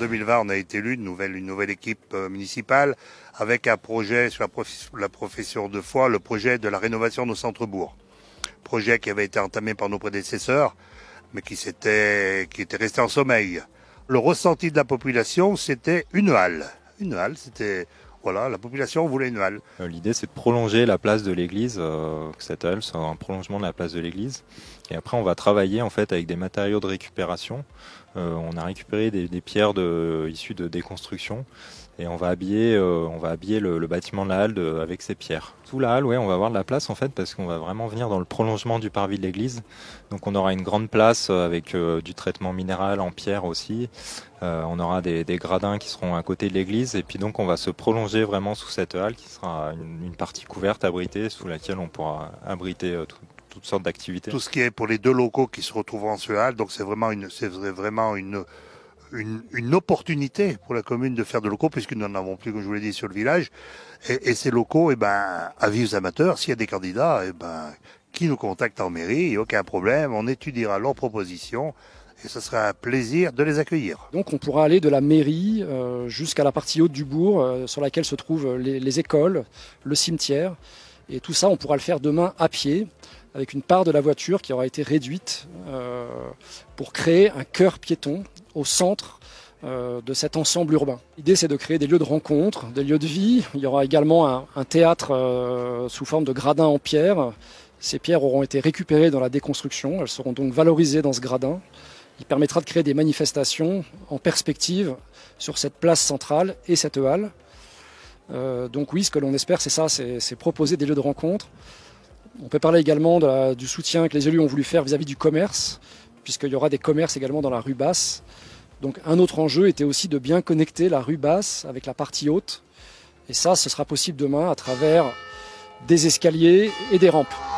2020, on a été élu une nouvelle, équipe euh, municipale avec un projet sur la, profession de foi, le projet de la rénovation de nos centres-bourgs. Projet qui avait été entamé par nos prédécesseurs, mais qui, s'était, qui était resté en sommeil. Le ressenti de la population, c'était une halle. Une halle, c'était voilà, la population voulait une halle. Euh, l'idée, c'est de prolonger la place de l'église, que euh, cette halle un prolongement de la place de l'église. Et après, on va travailler en fait avec des matériaux de récupération, euh, on a récupéré des, pierres de, issues de déconstruction et on va habiller, euh, on va habiller le, bâtiment de la halle avec ces pierres. Sous la halle, ouais, on va avoir de la place en fait parce qu'on va vraiment venir dans le prolongement du parvis de l'église. Donc on aura une grande place euh, avec du traitement minéral en pierre aussi. on aura des, gradins qui seront à côté de l'église et puis donc on va se prolonger vraiment sous cette halle qui sera une, une partie couverte abritée sous laquelle on pourra abriter tout, toutes sortes d'activités. Tout ce qui est pour les deux locaux qui se retrouvent en ce hall, donc c'est vraiment une, c'est vraiment une, une, opportunité pour la commune de faire de locaux, puisque nous n'en avons plus, comme je vous l'ai dit, sur le village. Et, ces locaux, et eh ben, à aux amateurs, s'il y a des candidats, et eh ben, qui nous contactent en mairie, aucun problème, on étudiera leurs propositions et ce sera un plaisir de les accueillir. Donc on pourra aller de la mairie euh, jusqu'à la partie haute du bourg euh, sur laquelle se trouvent les, les écoles, le cimetière, et tout ça on pourra le faire demain à pied avec une part de la voiture qui aura été réduite euh, pour créer un cœur piéton au centre euh, de cet ensemble urbain. L'idée c'est de créer des lieux de rencontre, des lieux de vie. Il y aura également un, théâtre euh, sous forme de gradin en pierre. Ces pierres auront été récupérées dans la déconstruction, elles seront donc valorisées dans ce gradin. Il permettra de créer des manifestations en perspective sur cette place centrale et cette halle. donc oui, ce que l'on espère, c'est ça, c'est proposer des lieux de rencontre, on peut parler également du soutien que les élus ont voulu faire vis à -vis du commerce, puisqu'il y aura des commerces également dans la rue basse. Donc un autre enjeu était aussi de bien connecter la rue basse avec la partie haute. Et ça, ce sera possible demain à travers des escaliers et des rampes.